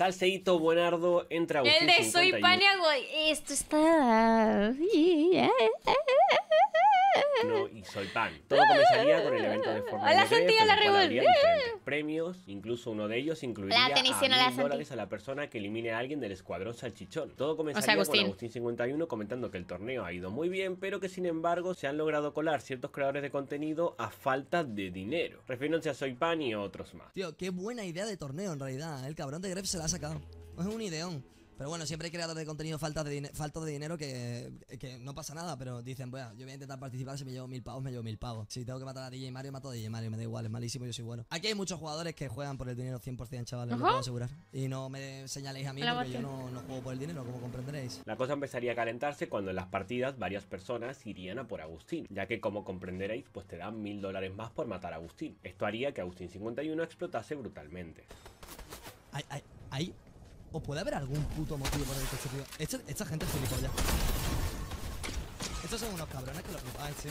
Salseito Buenardo entra El de Soy Paniagua. Esto está. Eh, eh, eh, no, y Soy Pan. Todo comenzaría con el evento de Fortnite. Hola, Santi, la Premios, incluso uno de ellos incluiría la a la a la persona que elimine a alguien del escuadrón salchichón. Todo comenzaría con Agustín 51 comentando que el torneo ha ido muy bien, pero que sin embargo se han logrado colar ciertos creadores de contenido a falta de dinero. Refiriéndose a Soy Pan y otros más. Tío, qué buena idea de torneo en realidad. El cabrón de Gref se la ha sacado. Es un ideón. Pero bueno, siempre hay creadores de contenido falta de, faltos de dinero que, no pasa nada, pero dicen, bueno, yo voy a intentar participar, si me llevo mil pavos, me llevo mil pavos. Si tengo que matar a DJ Mario, mato a DJ Mario, me da igual, es malísimo, yo soy bueno. Aquí hay muchos jugadores que juegan por el dinero 100%, chavales, me lo puedo asegurar. Y no me señaléis a mí porque yo no, no juego por el dinero, como comprenderéis. La cosa empezaría a calentarse cuando en las partidas varias personas irían a por Agustín, ya que como comprenderéis, pues te dan mil dólares más por matar a Agustín. Esto haría que Agustín 51 explotase brutalmente. Ay, ay, ¿O puede haber algún puto motivo por el que tío? Esta, gente es gilipollas. Estos son unos cabrones que lo flipáis, sí.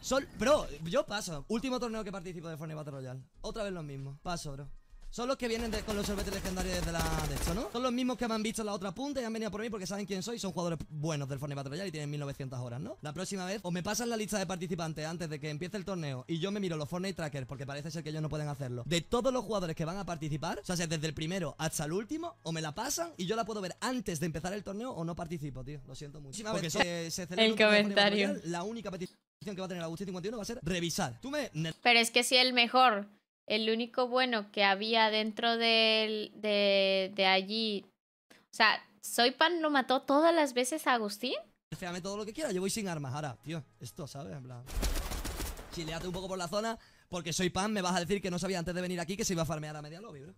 Sol, bro, yo paso. Último torneo que participo de Fortnite Battle Royale. Otra vez lo mismo. Paso, bro. Son los que vienen con los sorbetes legendarios desde la de esto, ¿no? Son los mismos que me han visto en la otra punta y han venido por mí porque saben quién soy. Son jugadores buenos del Fortnite Battle Royale y tienen 1900 horas, ¿no? La próxima vez, o me pasan la lista de participantes antes de que empiece el torneo y yo me miro los Fortnite Trackers porque parece ser que ellos no pueden hacerlo. De todos los jugadores que van a participar, o sea, desde el primero hasta el último, o me la pasan y yo la puedo ver antes de empezar el torneo o no participo, tío. Lo siento mucho. Porque se, celebra el comentario. la única petición que va a tener Agustín 51 va a ser revisar. Tú me... Pero es que si el mejor el único bueno que había dentro de, de, de allí. O sea, ¿Soy Pan lo mató todas las veces a Agustín? Féame todo lo que quiera, yo voy sin armas ahora, tío. Esto, ¿sabes? En plan. Chileate un poco por la zona, porque soy Pan, me vas a decir que no sabía antes de venir aquí que se iba a farmear a media lobby, bro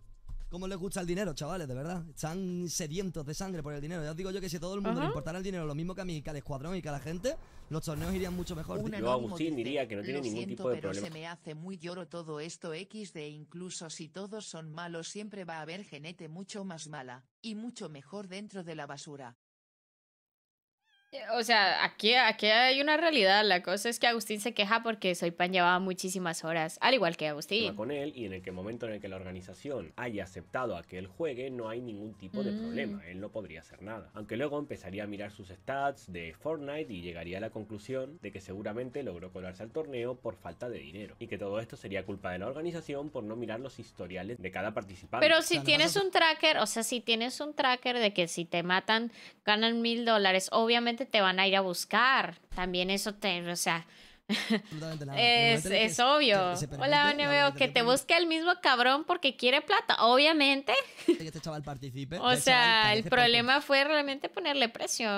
cómo les gusta el dinero, chavales, de verdad. Están sedientos de sangre por el dinero. Ya os digo yo que si a todo el mundo le importara el dinero lo mismo que a mí, que al escuadrón y que a la gente, los torneos irían mucho mejor. yo Agustín diría que no tiene ningún tipo de pero problema. se me hace muy lloro todo esto xD. incluso si todos son malos siempre va a haber genete mucho más mala, y mucho mejor dentro de la basura. Eh, o sea, aquí, aquí hay una realidad. La cosa es que Agustín se queja porque Soy Pan llevaba muchísimas horas, al igual que Agustín. Con él y en el momento en el que la organización haya aceptado a que él juegue, no hay ningún tipo de problema. Mm. Él no podría hacer nada. Aunque luego empezaría a mirar sus stats de Fortnite y llegaría a la conclusión de que seguramente logró colarse al torneo por falta de dinero. Y que todo esto sería culpa de la organización por no mirar los historiales de cada participante. Pero si tienes un tracker, o sea, si tienes un tracker de que si te matan ganan mil dólares, obviamente te van a ir a buscar. También eso te, o sea, es, es obvio. Hola, no veo que te busque el mismo cabrón porque quiere plata, obviamente. O sea, el problema fue realmente ponerle precio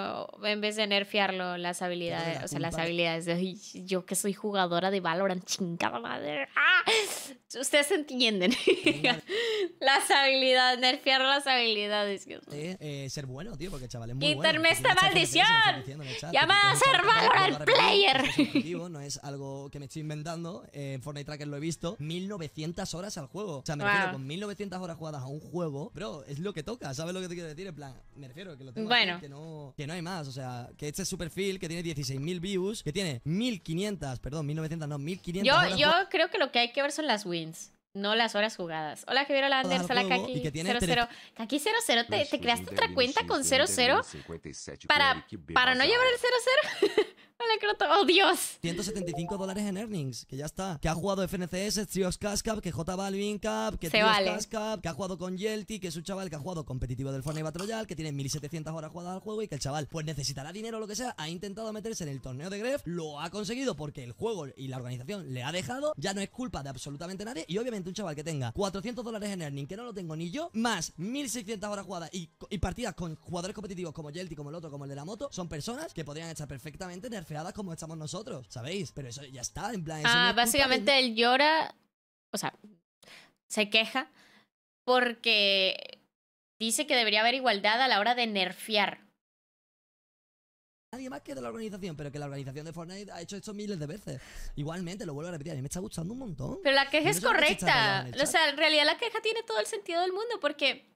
en vez de nerfearlo las habilidades. O sea, las habilidades de yo que soy jugadora de Valorant, chingada madre. Ustedes entienden. las habilidades, nerfear las habilidades. Eh, ser bueno, tío, porque chaval es muy esta maldición. Llamada a ser Valorant Player es algo que me estoy inventando. Eh, en Fortnite Tracker lo he visto. 1900 horas al juego. O sea, me refiero ah. con 1900 horas jugadas a un juego, bro, es lo que toca. ¿Sabes lo que te quiero decir? En plan, me refiero que que, no, que no hay más. O sea, que este es su perfil, que tiene 16.000 views, que tiene 1500, perdón, 1900, no, 1500. Yo, yo creo que lo que hay que ver son las wins. No las horas jugadas. Hola, Javier Anders Hola, Kaki. Kaki00. Kaki 00. ¿Te, te creaste otra cuenta con 00? Para, para no llevar el 00? Oh, Dios. 175 dólares en earnings, que ya está. Que ha jugado FNCS, Trios Cash que J Balvin Cup, que Trios Cash Cup, que ha jugado con Yelty, que es un chaval que ha jugado competitivo del Fortnite Battle Royale, que tiene 1700 horas jugadas al juego y que el chaval, pues necesitará dinero o lo que sea. Ha intentado meterse en el torneo de Gref, lo ha conseguido porque el juego y la organización le ha dejado. Ya no es culpa de absolutamente nadie. Y obviamente, un chaval que tenga 400 dólares en earning, que no lo tengo ni yo, más 1600 horas jugadas y, partidas con jugadores competitivos como Yelty, como el otro, como el de la moto, son personas que podrían echar perfectamente nerf como estamos nosotros, ¿sabéis? Pero eso ya está, en plan... ah, básicamente él llora, o sea, se queja porque dice que debería haber igualdad a la hora de nerfear. Nadie más que de la organización, pero que la organización de Fortnite ha hecho esto miles de veces. Igualmente, lo vuelvo a repetir, a mí me está gustando un montón. Pero la queja es correcta. O sea, en realidad la queja tiene todo el sentido del mundo porque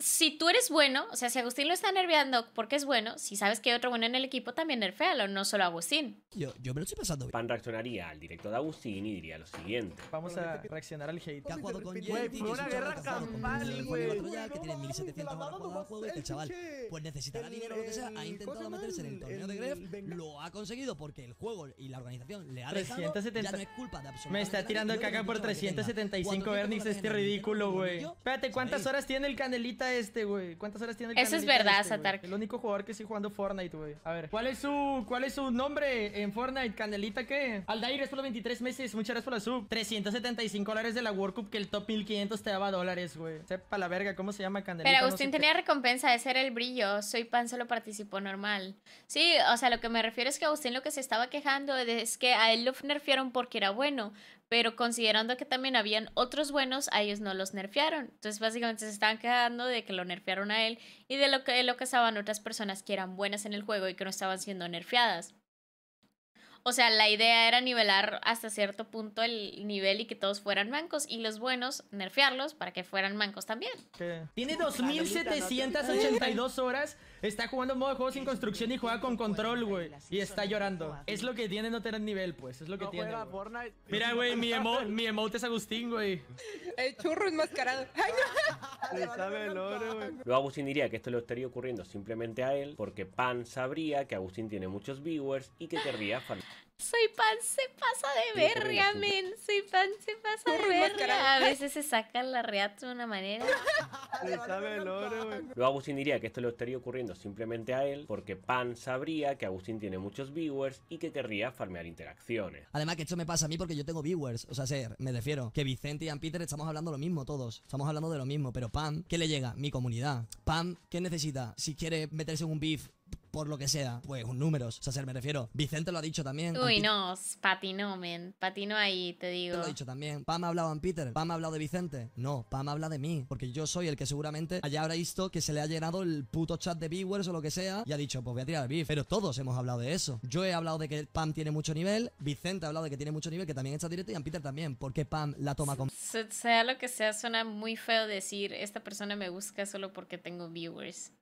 si tú eres bueno, o sea, si Agustín lo está nerviando porque es bueno, si sabes que hay otro bueno en el equipo, también nerfealo, no solo Agustín. Yo, yo me lo estoy pasando bien. Pan reaccionaría al directo de Agustín y diría lo siguiente. Vamos a reaccionar al hate. jugado con Yeti, el chaval pues necesitará dinero lo que sea, ha intentado meterse en el torneo de Gref, lo ha conseguido porque el juego y la organización le ha dejado, ya no es culpa de Me está tirando caca por 375 Ernix este ridículo, güey. Espérate, ¿cuántas horas tiene el Candelita este, güey? ¿Cuántas horas tiene el Eso es verdad, este, El único jugador que sigue jugando Fortnite, güey. A ver, ¿cuál es su cuál es su nombre en Fortnite? ¿Candelita qué? Aldair es solo 23 meses. Muchas gracias por la sub. 375 dólares de la World Cup que el top 1500 te daba dólares, güey. Sepa la verga, ¿cómo se llama Candelita? Pero Agustín tenía recompensa de ser el brillo. Soy pan, solo participo normal. Sí, o sea, lo que me refiero es que Agustín lo que se estaba quejando es que a él lo nerfearon porque era bueno, pero considerando que también habían otros buenos, a ellos no los nerfearon. Entonces básicamente se estaban quedando de que lo nerfearon a él y de lo que lo que otras personas que eran buenas en el juego y que no estaban siendo nerfeadas. O sea, la idea era nivelar hasta cierto punto el nivel y que todos fueran mancos y los buenos nerfearlos para que fueran mancos también. ochenta Tiene 2782 horas Está jugando modo juego sin construcción y juega con control, güey. Y está llorando. Es lo que tiene no tener nivel, pues. Es lo que tiene. Mira, güey, mi, emote es Agustín, güey. El churro enmascarado. Le sabe el oro, güey. Luego Agustín diría que esto le estaría ocurriendo simplemente a él, porque Pan sabría que Agustín tiene muchos viewers y que querría fan. Soy pan se pasa de verga, men. Soy pan se pasa de verga. A veces se saca la reata de una manera. Le sabe el oro, Luego Agustín diría que esto le estaría ocurriendo simplemente a él, porque Pan sabría que Agustín tiene muchos viewers y que querría farmear interacciones. Además que esto me pasa a mí porque yo tengo viewers. O sea, ser, me refiero, que Vicente y Ann Peter estamos hablando lo mismo todos. Estamos hablando de lo mismo, pero Pan, ¿qué le llega? Mi comunidad. Pan, ¿qué necesita? Si quiere meterse en un beef por lo que sea, pues un números, o sea, se me refiero. Vicente lo ha dicho también. Uy, no, patinó, men. Patinó ahí, te digo. Lo ha dicho también. Pam ha hablado a Peter. Pam ha hablado de Vicente. No, Pam habla de mí. Porque yo soy el que seguramente allá habrá visto que se le ha llenado el puto chat de viewers o lo que sea. Y ha dicho, pues voy a tirar el beef. Pero todos hemos hablado de eso. Yo he hablado de que Pam tiene mucho nivel. Vicente ha hablado de que tiene mucho nivel, que también está directo. Y a Peter también. Porque Pam la toma con. Sea lo que sea, suena muy feo decir, esta persona me busca solo porque tengo viewers.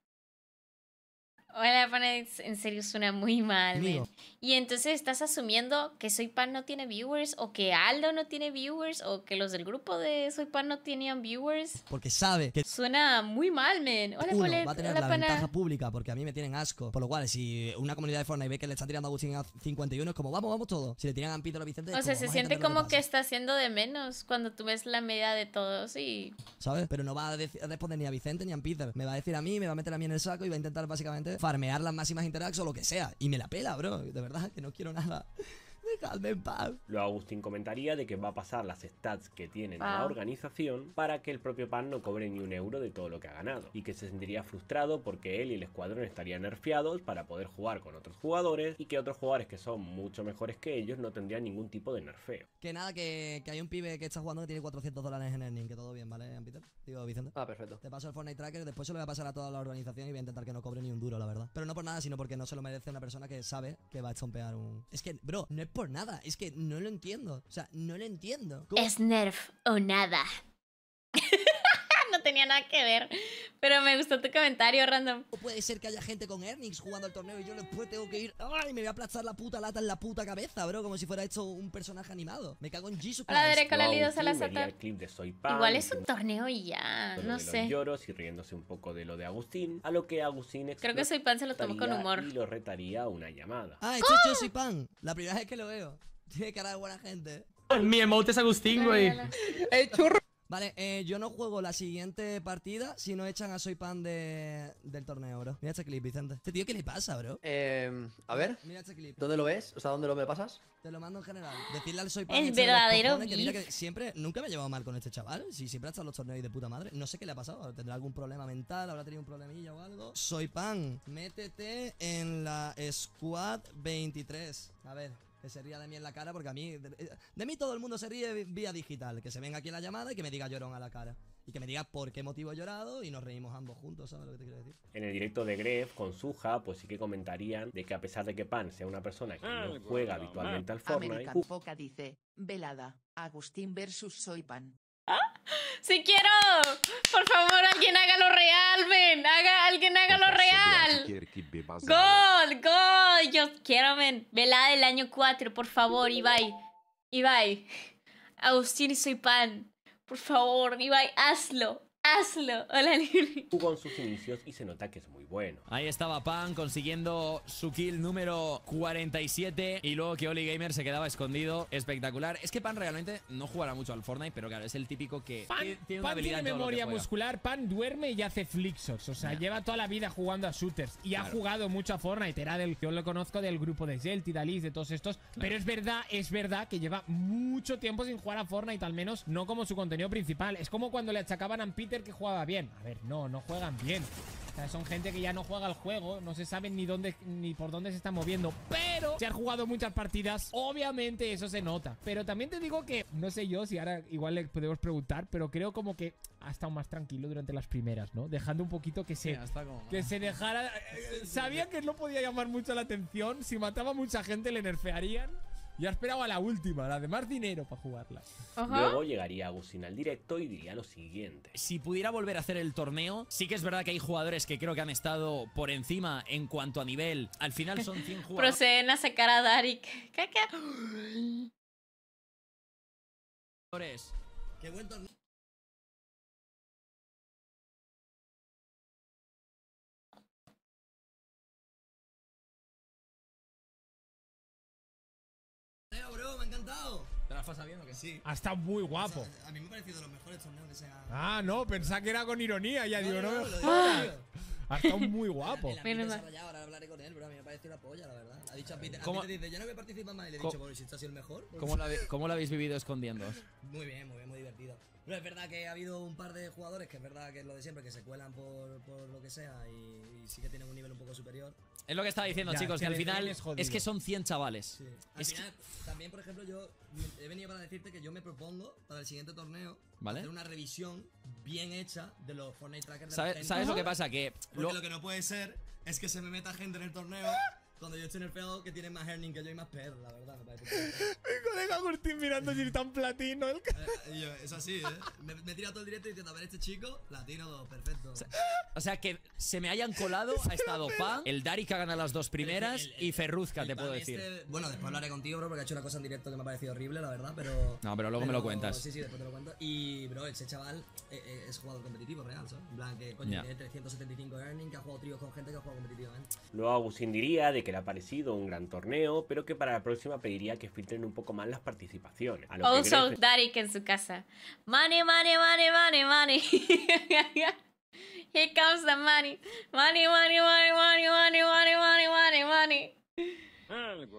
Hola, Panet, en serio suena muy mal. Y entonces estás asumiendo que Soy Pan no tiene viewers, o que Aldo no tiene viewers, o que los del grupo de Soy Pan no tenían viewers. Porque sabe que. Suena muy mal, men. Hola, va a tener la ventaja pública, porque a mí me tienen asco. Por lo cual, si una comunidad de Fortnite ve que le están tirando a Agustín a 51, es como, vamos, vamos todos. Si le tiran a Ampito a Vicente. O sea, se siente como que está haciendo de menos cuando tú ves la media de todos y. ¿Sabes? Pero no va a, responder ni a Vicente ni a Peter. Me va a decir a mí, me va a meter a mí en el saco y va a intentar básicamente farmear las máximas interacciones o lo que sea. Y me la pela, bro. De verdad que no quiero nada. Dejadme en paz. Luego Agustín comentaría de que va a pasar las stats que tiene la ah. organización para que el propio Pan no cobre ni un euro de todo lo que ha ganado y que se sentiría frustrado porque él y el escuadrón estarían nerfeados para poder jugar con otros jugadores y que otros jugadores que son mucho mejores que ellos no tendrían ningún tipo de nerfeo. Que nada, que, que hay un pibe que está jugando que tiene 400 dólares en el NIN que todo bien, ¿vale, Peter? Digo, Vicente. Ah, perfecto. Te paso el Fortnite Tracker, después se lo voy a pasar a toda la organización y voy a intentar que no cobre ni un duro, la verdad. Pero no por nada, sino porque no se lo merece una persona que sabe que va a estompear un... Es que, bro, no por nada. Es que no lo entiendo. O sea, no lo entiendo. Es nerf o nada nada que ver. Pero me gustó tu comentario, random. puede ser que haya gente con ernings jugando al torneo y yo después tengo que ir. ¡Ay! Me voy a aplastar la puta lata en la puta cabeza, bro. Como si fuera hecho un personaje animado. Me cago en Jesus. Hola, Derek, a la Igual es un torneo y ya. No sé. Lloros y riéndose un poco de lo de Agustín. A lo que Agustín Creo que Soy Pan se lo tomó con humor. Y lo retaría una llamada. Ah, esto es ¡Ah! Soy Pan. La primera vez que lo veo. Tiene cara de buena gente. Mi emote es Agustín, güey. El churro Vale, eh, yo no juego la siguiente partida si no echan a Soy Pan de, del torneo, bro. Mira este clip, Vicente. Este tío, ¿qué le pasa, bro? Eh, a ver. Mira este clip. ¿Dónde lo ves? O sea, ¿dónde lo me pasas? Te lo mando en general. Decirle al Soy Pan. Es este verdadero. Que mira que siempre, nunca me he llevado mal con este chaval. Si siempre ha estado en los torneos de puta madre. No sé qué le ha pasado. ¿Tendrá algún problema mental? ¿Habrá tenido un problemilla o algo? Soy Pan, métete en la Squad 23. A ver, se ría de mí en la cara, porque a mí, eh, de, mí todo el mundo se ríe vía digital, que se venga aquí en la llamada y que me diga llorón a la cara. Y que me diga por qué motivo he llorado y nos reímos ambos juntos, En el directo de Gref con Suja, pues sí que comentarían de que a pesar de que Pan sea una persona que ah, no juega habitualmente al Fortnite... Uh, dice, velada, Agustín versus Soy Pan. Si quiero, por favor, alguien haga lo real, ven. Haga, alguien haga lo real. Gol, gol. Yo quiero, ven. Velada del año 4, por favor, Ibai. Ibai. Agustín y soy pan. Por favor, Ibai, hazlo. Hazlo. Hola, Lili. Jugó en sus inicios y se nota que es muy bueno. Ahí estaba Pan consiguiendo su kill número 47 y luego que Oli Gamer se quedaba escondido. Espectacular. Es que Pan realmente no jugará mucho al Fortnite, pero claro, es el típico que Pan tiene, una memoria muscular, Pan duerme y hace flickshots, O sea, lleva toda la vida jugando a shooters y ha jugado mucho a Fortnite. Era del que yo lo conozco del grupo de y Dalis, de todos estos. Pero es verdad, es verdad que lleva mucho tiempo sin jugar a Fortnite, al menos no como su contenido principal. Es como cuando le achacaban a Peter que jugaba bien. A ver, no, no juegan bien. O sea, son gente que ya no juega el juego, no se saben ni dónde ni por dónde se está moviendo, pero se han jugado muchas partidas, obviamente eso se nota. Pero también te digo que no sé yo si ahora igual le podemos preguntar, pero creo como que ha estado más tranquilo durante las primeras, ¿no? Dejando un poquito que se que se dejara eh, sabía que no podía llamar mucho la atención, si mataba a mucha gente le nerfearían ya esperaba la última, la de más dinero para jugarla. Luego llegaría Agustín al directo y diría lo siguiente. Si pudiera volver a hacer el torneo, sí que es verdad que hay jugadores que creo que han estado por encima en cuanto a nivel. Al final son 100 jugadores. Proceden a sacar a Darik. ¿Qué? ¡Qué buen me ha encantado. ¿Te la bien sabiendo que sí. Ha estado muy guapo. a mí me ha parecido de los mejores torneos que se ha... Ah, no, pensaba que era con ironía, ya digo, no. no, no Ha estado muy guapo. El, ahora hablaré con él, pero a mí me ha parecido una polla, la verdad. Ha dicho a Peter, ¿Cómo? dice, yo no voy a participar más. Y le he dicho, bueno, si esto ha sido el mejor. Pues ¿Cómo, lo habéis, ¿Cómo habéis vivido escondiéndoos? Muy bien, muy bien, muy divertido. Pero es verdad que ha habido un par de jugadores que es verdad que es lo de siempre, que se cuelan por, por lo que sea y, y sí que tienen un nivel un poco superior. Es lo que estaba diciendo, chicos, que, al final es, que son 100 chavales. Al final, también, por ejemplo, yo he venido para decirte que yo me propongo para el siguiente torneo hacer una revisión bien hecha de los Fortnite trackers ¿Sabes, lo que pasa? Que lo... que no puede ser es que se me meta gente en el torneo. ¡Ah! Cuando yo estoy en el feo que tiene más earning que yo y más perro, la verdad. Me Mi colega Agustín mirando allí tan platino. El... Eh, yo, es así, ¿eh? Me, he tirado todo el directo diciendo, a ver, este chico, platino, perfecto. O sea, que se me hayan colado, ha estado pa el Dari que ha ganado las dos primeras y Ferruzca, te puedo decir. Este, bueno, después hablaré contigo, bro, porque ha hecho una cosa en directo que me ha parecido horrible, la verdad, pero. No, pero luego me lo cuentas. Sí, sí, después te lo cuento. Y, bro, ese chaval eh, eh, es, jugador competitivo real, ¿sabes? En plan, que coño, tiene 375 earning, que ha jugado tríos con gente que ha jugado competitivamente. Luego Agustín diría de que le ha parecido un gran torneo, pero que para la próxima pediría que filtren un poco más las participaciones. A lo que en su casa. Money, money, money, money, money. Here comes the money. Money, money, money, money, money, money, money, money,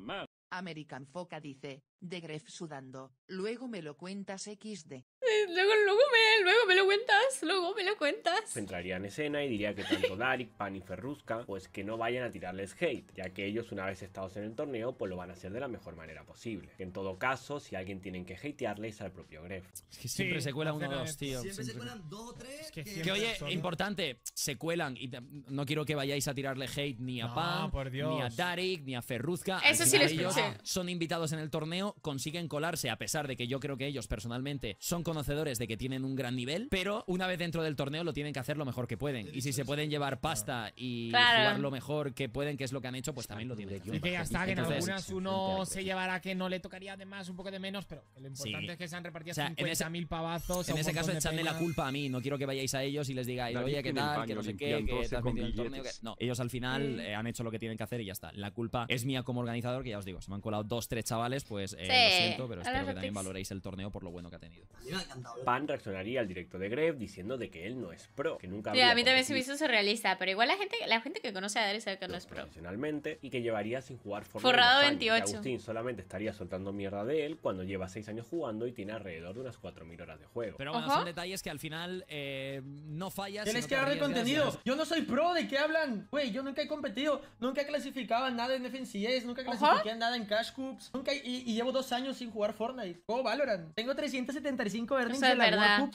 money. American Foca dice, de Gref sudando, luego me lo cuentas XD. Luego, luego, me, luego me lo cuentas, luego me lo cuentas. Entraría en escena y diría que tanto Darik, Pan y Ferrusca, pues que no vayan a tirarles hate, ya que ellos una vez estados en el torneo, pues lo van a hacer de la mejor manera posible. en todo caso, si alguien tienen que hatearles al propio Gref. Es que siempre se cuelan uno o dos, tío. Siempre, se cuelan dos o tres. que, oye, importante, se cuelan y no quiero que vayáis a tirarle hate ni a Pan, ni a Darik, ni a Ferruzca. Eso sí les ellos son invitados en el torneo, consiguen colarse, a pesar de que yo creo que ellos personalmente son conocedores de que tienen un gran nivel, pero una vez dentro del torneo lo tienen que hacer lo mejor que pueden. Y si se pueden llevar pasta y jugar lo mejor que pueden, que es lo que han hecho, pues también lo tienen que hacer. que ya está, que en algunas uno se llevará que no le tocaría de más, un poco de menos, pero lo importante es que se han repartido o sea, pavazos. En ese caso, echadme la culpa a mí. No quiero que vayáis a ellos y les digáis, oye, ¿qué tal? Que no sé qué, que te el torneo. No, ellos al final eh, han hecho lo que tienen que hacer y ya está. La culpa es mía como organizador, que ya os digo, se me han colado dos, tres chavales, pues eh, lo siento, pero espero que también valoréis el torneo por lo bueno que ha tenido. Pan reaccionaría al directo de Grefg diciendo de que él no es pro, que nunca a mí también se me hizo surrealista, pero igual la gente, la gente que conoce a Darryl sabe que no es pro. Profesionalmente y que llevaría sin jugar Fortnite. Forrado 28. Agustín solamente estaría soltando mierda de él cuando lleva 6 años jugando y tiene alrededor de unas 4.000 horas de juego. Pero bueno, son detalles que al final eh, no fallas. Tienes que de contenido. Yo no soy pro, ¿de qué hablan? Güey, yo nunca he competido, nunca he clasificado nada en FNCS, nunca he clasificado nada en Cash Cups, nunca, y, llevo dos años sin jugar Fortnite. o Valorant. Tengo 375 la verdad.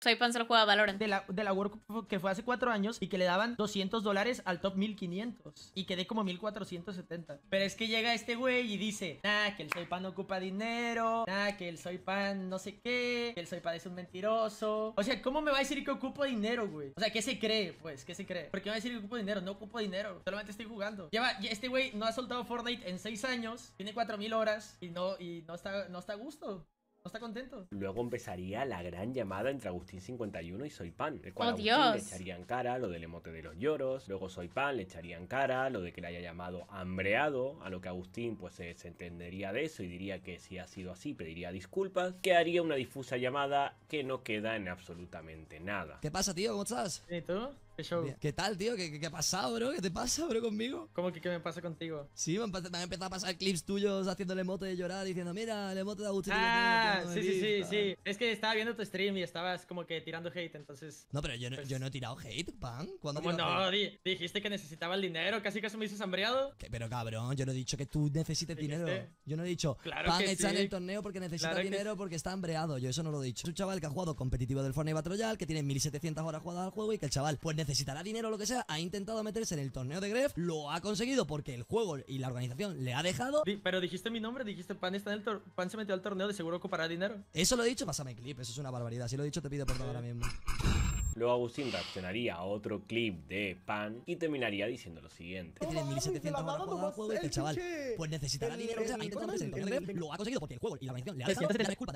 Soy pan juega Valorant. De la, de la World Cup que fue hace cuatro años y que le daban 200 dólares al top 1500. Y quedé como 1470. Pero es que llega este güey y dice: Nah, que el Soy Pan ocupa dinero. Nah, que el Soy Pan no sé qué. Que el Soy Pan es un mentiroso. O sea, ¿cómo me va a decir que ocupo dinero, güey? O sea, ¿qué se cree, pues? ¿Qué se cree? ¿Por qué me va a decir que ocupo dinero? No ocupo dinero. Solamente estoy jugando. Lleva, este güey no ha soltado Fortnite en seis años. Tiene 4000 horas y no, y no está, no está a gusto está contento. Luego empezaría la gran llamada entre Agustín 51 y Soy Pan. El cual oh, Agustín le echarían cara lo del emote de los lloros. Luego Soy Pan le echarían cara lo de que le haya llamado hambreado. A lo que Agustín pues se, entendería de eso y diría que si ha sido así pediría disculpas. Que haría una difusa llamada que no queda en absolutamente nada. ¿Qué pasa, tío? ¿Cómo estás? ¿Y tú? Este ¿Qué, tal, tío? ¿Qué, ha pasado, bro? ¿Qué te pasa, bro, conmigo? ¿Cómo que qué me pasa contigo? Sí, me han, empezado a pasar clips tuyos Haciéndole moto emote de llorar, diciendo, mira, el emote de Agustín. Ah, sí, sí, sí, sí. Es que estaba viendo tu stream y estabas como que tirando hate, entonces... No, pero yo no, pues yo no he tirado hate, pan. ¿Cuándo no? dijiste que necesitaba el dinero, casi casi me hizo hambriado Pero cabrón, yo no he dicho que tú necesites dinero. Yo no he dicho, claro pan, está en el torneo porque necesita dinero porque está hambreado. Yo eso no lo he dicho. Es un chaval que ha jugado competitivo del Fortnite Battle Royale, que tiene 1700 horas jugadas al juego y que el chaval, pues necesitará dinero o lo que sea, ha intentado meterse en el torneo de Gref, lo ha conseguido porque el juego y la organización le ha dejado. Pero dijiste mi nombre, dijiste Pan está en el Pan se metió al torneo, de seguro ocupará dinero. Eso lo he dicho, pásame clip, eso es una barbaridad. Si lo he dicho, te pido perdón ahora mismo. Luego Agustín reaccionaría a otro clip de Pan y terminaría diciendo lo siguiente. 3.700 jugar al juego este chaval. Pues necesitará dinero. O sea, ha lo ha conseguido porque el juego y la organización le ha dejado.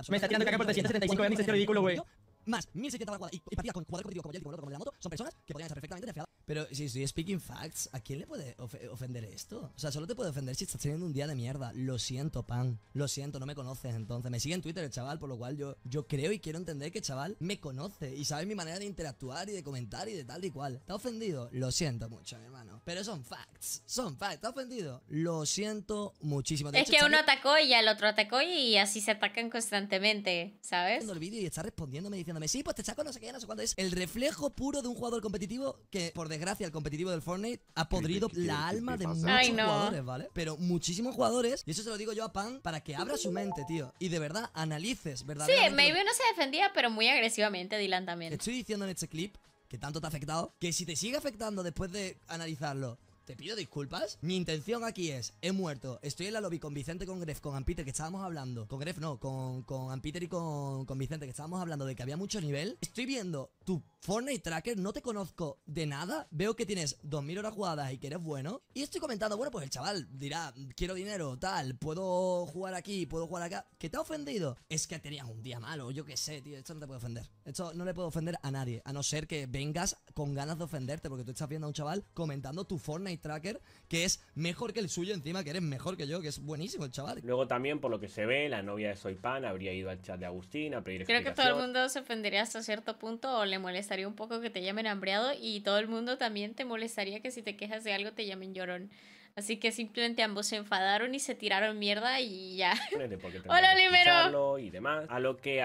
Me está tirando caca por 375 es ridículo, güey más 1600 a la y, con jugador competitivo como Jelly, como el como la moto, son personas que podrían estar perfectamente Pero si estoy speaking facts, ¿a quién le puede ofender esto? O sea, solo te puede ofender si estás teniendo un día de mierda. Lo siento, pan. Lo siento, no me conoces entonces. Me sigue en Twitter el chaval, por lo cual yo, yo creo y quiero entender que el chaval me conoce y sabe mi manera de interactuar y de comentar y de tal y cual. ¿Está ofendido? Lo siento mucho, hermano. Pero son facts. Son facts. ¿Está ofendido? Lo siento muchísimo. es que uno atacó y al otro atacó y así se atacan constantemente, ¿sabes? y está respondiendo dice sí, pues te saco no sé qué, no sé cuándo. Es el reflejo puro de un jugador competitivo que, por desgracia, el competitivo del Fortnite ha podrido la alma de muchos jugadores, ¿vale? Pero muchísimos jugadores, y eso se lo digo yo a Pan, para que abra su mente, tío. Y de verdad, analices, ¿verdad? Sí, Maybe no se defendía, pero muy agresivamente Dylan también. Estoy diciendo en este clip que tanto te ha afectado, que si te sigue afectando después de analizarlo te pido disculpas. Mi intención aquí es, he muerto, estoy en la lobby con Vicente, con Gref, con Ampiter que estábamos hablando. Con Gref no, con, con Ampeter y con, con Vicente, que estábamos hablando de que había mucho nivel. Estoy viendo tu Fortnite Tracker, no te conozco de nada. Veo que tienes 2000 horas jugadas y que eres bueno. Y estoy comentando, bueno, pues el chaval dirá, quiero dinero, tal, puedo jugar aquí, puedo jugar acá. ¿Qué te ha ofendido? Es que tenías un día malo, yo qué sé, tío, esto no te puede ofender. Esto no le puedo ofender a nadie, a no ser que vengas con ganas de ofenderte, porque tú estás viendo a un chaval comentando tu Fortnite Tracker, que es mejor que el suyo encima, que eres mejor que yo, que es buenísimo el chaval. Luego también, por lo que se ve, la novia de Soy Pan habría ido al chat de agustina a pedir Creo que todo el mundo se ofendería hasta cierto punto o le molestaría un poco que te llamen hambreado y todo el mundo también te molestaría que si te quejas de algo te llamen llorón. Así que simplemente ambos se enfadaron y se tiraron mierda y ya. Hola, Y demás. A lo que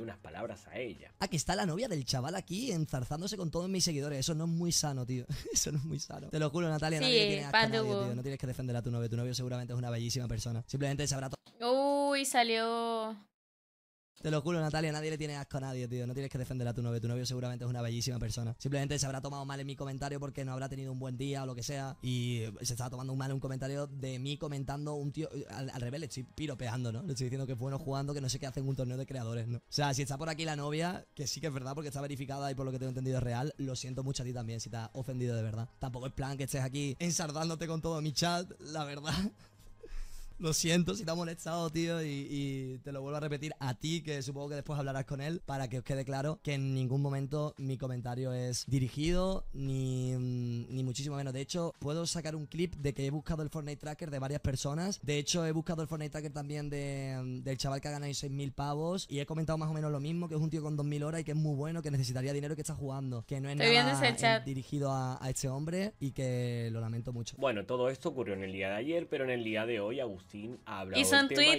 unas palabras a ella. Aquí ah, está la novia del chaval aquí enzarzándose con todos mis seguidores. Eso no es muy sano, tío. Eso no es muy sano. Te lo juro, Natalia. nadie tiene a tío. No tienes que defender a tu novio. Tu novio seguramente es una bellísima persona. Simplemente sabrá todo. Uy, salió. Te lo juro, Natalia, nadie le tiene asco a nadie, tío. No tienes que defender a tu novio. Tu novio seguramente es una bellísima persona. Simplemente se habrá tomado mal en mi comentario porque no habrá tenido un buen día o lo que sea. Y se estaba tomando mal un comentario de mí comentando un tío. Al, al revés, le estoy piropeando, ¿no? Le estoy diciendo que es bueno jugando, que no sé qué hacen un torneo de creadores, ¿no? O sea, si está por aquí la novia, que sí que es verdad porque está verificada y por lo que tengo entendido es real, lo siento mucho a ti también si te has ofendido de verdad. Tampoco es plan que estés aquí ensardándote con todo mi chat, la verdad. Lo siento si te ha molestado, tío, y, te lo vuelvo a repetir a ti, que supongo que después hablarás con él, para que os quede claro que en ningún momento mi comentario es dirigido, ni, muchísimo menos. De hecho, puedo sacar un clip de que he buscado el Fortnite Tracker de varias personas. De hecho, he buscado el Fortnite Tracker también del chaval que ha ganado 6.000 pavos y he comentado más o menos lo mismo, que es un tío con 2.000 horas y que es muy bueno, que necesitaría dinero y que está jugando. Que no es nada dirigido a, este hombre y que lo lamento mucho. Bueno, todo esto ocurrió en el día de ayer, pero en el día de hoy, gusto y habla Hizo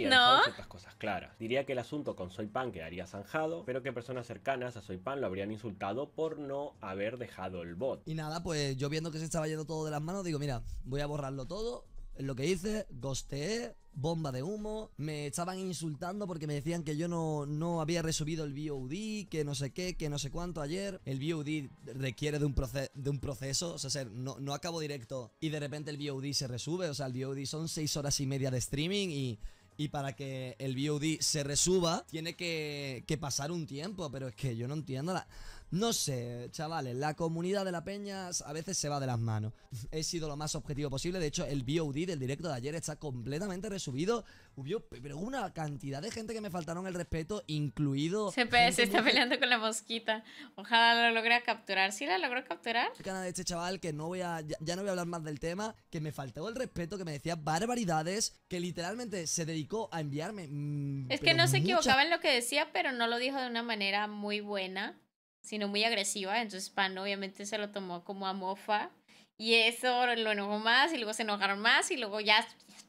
¿no? cosas claras. Diría que el asunto con Soy Pan quedaría zanjado, pero que personas cercanas a Soy Pan lo habrían insultado por no haber dejado el bot. Y nada, pues yo viendo que se estaba yendo todo de las manos, digo, mira, voy a borrarlo todo, lo que hice, gosteé, bomba de humo, me estaban insultando porque me decían que yo no, no había resubido el VOD, que no sé qué, que no sé cuánto ayer. El VOD requiere de un, de un proceso, o sea, ser, no, no acabo directo y de repente el VOD se resube, o sea, el VOD son seis horas y media de streaming y... Y para que el VOD se resuba, tiene que, que pasar un tiempo. Pero es que yo no entiendo la. No sé, chavales, la comunidad de la peña a veces se va de las manos. He sido lo más objetivo posible, de hecho el VOD del directo de ayer está completamente resubido. Hubo pero una cantidad de gente que me faltaron el respeto, incluido... Se, se está peleando con la mosquita. Ojalá lo logre capturar. ¿Sí la logró capturar? Canal de este chaval que no voy a... Ya, no voy a hablar más del tema, que me faltó el respeto, que me decía barbaridades, que literalmente se dedicó a enviarme... Mm, es que no se equivocaba en lo que decía, pero no lo dijo de una manera muy buena sino muy agresiva. Entonces Pan obviamente se lo tomó como a mofa. Y eso lo enojó más y luego se enojaron más y luego ya...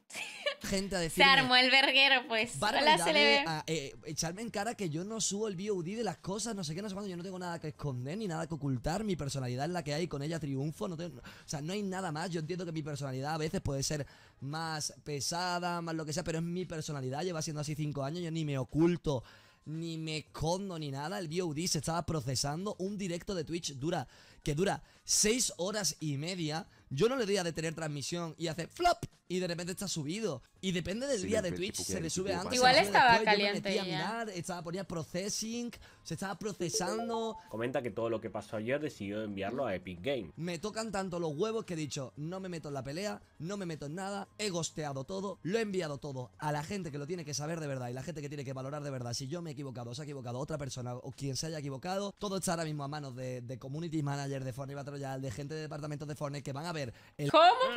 Gente a Se armó el verguero, pues. Hola, se le eh, echarme en cara que yo no subo el VOD de las cosas, no sé qué, no sé cuándo. Yo no tengo nada que esconder ni nada que ocultar. Mi personalidad es la que hay, con ella triunfo. No tengo, o sea, no hay nada más. Yo entiendo que mi personalidad a veces puede ser más pesada, más lo que sea, pero es mi personalidad. Lleva siendo así cinco años. Yo ni me oculto ni me condo ni nada. El VOD se estaba procesando. Un directo de Twitch dura que dura 6 horas y media. Yo no le doy a detener transmisión y hace flop y de repente está subido. Y depende del día de Twitch, se le sube antes. Igual estaba caliente. ya. estaba, ponía processing, se estaba procesando. Comenta que todo lo que pasó ayer decidió enviarlo a Epic Game. Me tocan tanto los huevos que he dicho, no me meto en la pelea, no me meto en nada, he gosteado todo, lo he enviado todo a la gente que lo tiene que saber de verdad y la gente que tiene que valorar de verdad. Si yo me he equivocado, se ha equivocado otra persona o quien se haya equivocado, todo está ahora mismo a manos de, community manager de Fortnite Battle Royale, de gente de departamentos de Fortnite que van a ver el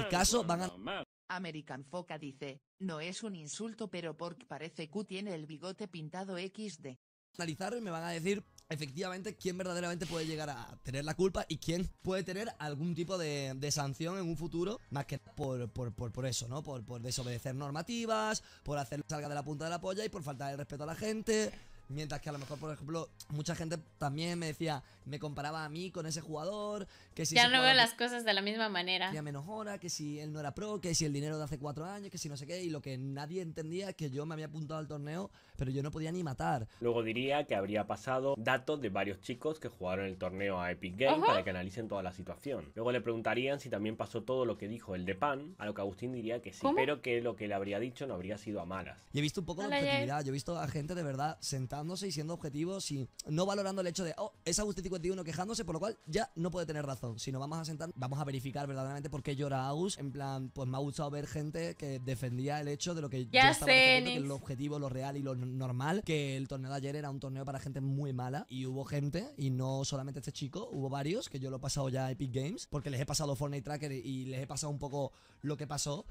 caso, van a... American Foca dice, no es un insulto pero porque parece que tiene el bigote pintado XD. Analizar y me van a decir efectivamente quién verdaderamente puede llegar a tener la culpa y quién puede tener algún tipo de, sanción en un futuro, más que por, eso, ¿no? Por, desobedecer normativas, por hacer salga de la punta de la polla y por faltar el respeto a la gente. Mientras que a lo mejor, por ejemplo, mucha gente también me decía, me comparaba a mí con ese jugador, que si... Ya no veo las cosas de la misma manera. Ya menos hora, que si él no era pro, que si el dinero de hace cuatro años, que si no sé qué, y lo que nadie entendía es que yo me había apuntado al torneo, pero yo no podía ni matar. Luego diría que habría pasado datos de varios chicos que jugaron el torneo a Epic Games para que analicen toda la situación. Luego le preguntarían si también pasó todo lo que dijo el de Pan, a lo que Agustín diría que sí, pero que lo que le habría dicho no habría sido a malas. Y he visto un poco de objetividad, yo he visto a gente de verdad sentada y siendo objetivos y no valorando el hecho de, oh, es Agustín 51 quejándose, por lo cual ya no puede tener razón. Si no vamos a sentar, vamos a verificar verdaderamente por qué llora Agus. En plan, pues me ha gustado ver gente que defendía el hecho de lo que yo estaba sé, que el objetivo, lo real y lo normal, que el torneo de ayer era un torneo para gente muy mala y hubo gente, y no solamente este chico, hubo varios, que yo lo he pasado ya a Epic Games, porque les he pasado Fortnite Tracker y les he pasado un poco lo que pasó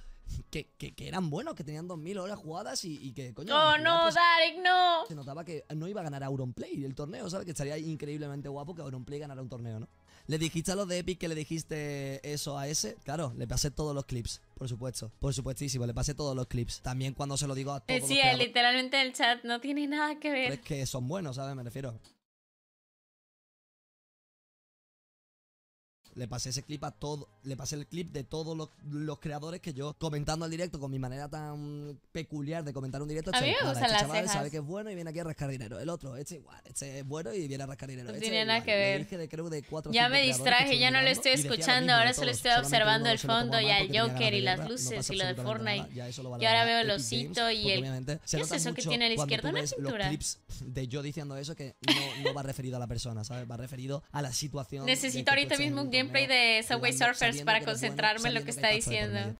que, eran buenos, que tenían 2.000 horas jugadas y, que, coño... ¡Oh, no, no! Se notaba que no iba a ganar Auronplay el torneo, ¿sabes? Que estaría increíblemente guapo que Auronplay ganara un torneo, ¿no? Le dijiste a los de Epic que le dijiste eso a ese. Claro, le pasé todos los clips, por supuesto. Por supuestísimo, le pasé todos los clips. También cuando se lo digo a todos. sí, literalmente literalmente el chat no tiene nada que ver. es que son buenos, ¿sabes? Me refiero. Le pasé ese clip a todo, le pasé el clip de todos los, creadores que yo comentando al directo con mi manera tan peculiar de comentar un directo. A mí me gustan las cejas. sabe que es bueno y viene aquí a rascar dinero. El otro, este igual, este es bueno y viene a rascar dinero. No este tiene nada que ver. ya me distraje, ya no lo estoy escuchando, ahora solo estoy observando el fondo y al Joker y las luces y lo de Fortnite. Y ahora veo el osito y el... ¿Qué es eso que tiene a la izquierda? Una cintura clips de yo diciendo eso que no va referido a la persona, ¿sabes? Va referido a la situación. Necesito ahorita mismo un gameplay de Subway Surfers para concentrarme en lo que está diciendo.